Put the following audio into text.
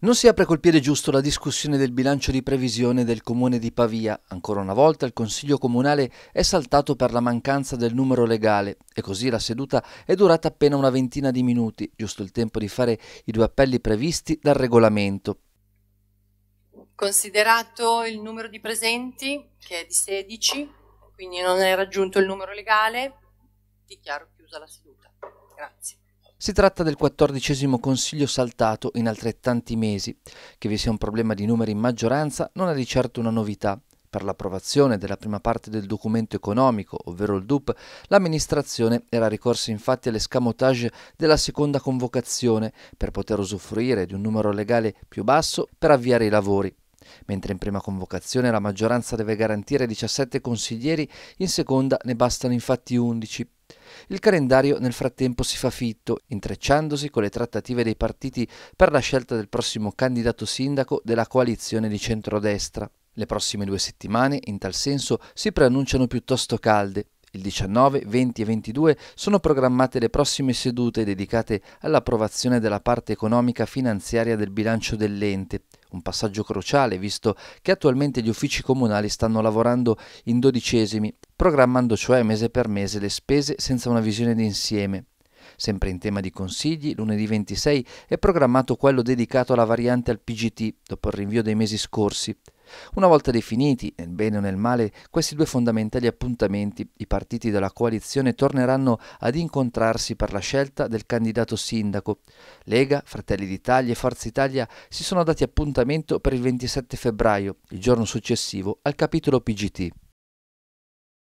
Non si apre col piede giusto la discussione del bilancio di previsione del comune di Pavia. Ancora una volta il Consiglio comunale è saltato per la mancanza del numero legale e così la seduta è durata appena una ventina di minuti, giusto il tempo di fare i due appelli previsti dal regolamento. Considerato il numero di presenti, che è di 16, quindi non è raggiunto il numero legale, dichiaro chiusa la seduta. Grazie. Si tratta del quattordicesimo consiglio saltato in altrettanti mesi. Che vi sia un problema di numeri in maggioranza non è di certo una novità. Per l'approvazione della prima parte del documento economico, ovvero il DUP, l'amministrazione era ricorsa infatti all'escamotage della seconda convocazione per poter usufruire di un numero legale più basso per avviare i lavori. Mentre in prima convocazione la maggioranza deve garantire 17 consiglieri, in seconda ne bastano infatti 11. Il calendario nel frattempo si fa fitto, intrecciandosi con le trattative dei partiti per la scelta del prossimo candidato sindaco della coalizione di centrodestra. Le prossime due settimane, in tal senso, si preannunciano piuttosto calde. Il 19, 20 e 22 sono programmate le prossime sedute dedicate all'approvazione della parte economica finanziaria del bilancio dell'ente, un passaggio cruciale visto che attualmente gli uffici comunali stanno lavorando in dodicesimi, programmando cioè mese per mese le spese senza una visione d'insieme. Sempre in tema di consigli, lunedì 26 è programmato quello dedicato alla variante al PGT, dopo il rinvio dei mesi scorsi. Una volta definiti, nel bene o nel male, questi due fondamentali appuntamenti, i partiti della coalizione torneranno ad incontrarsi per la scelta del candidato sindaco. Lega, Fratelli d'Italia e Forza Italia si sono dati appuntamento per il 27 febbraio, il giorno successivo al capitolo PGT.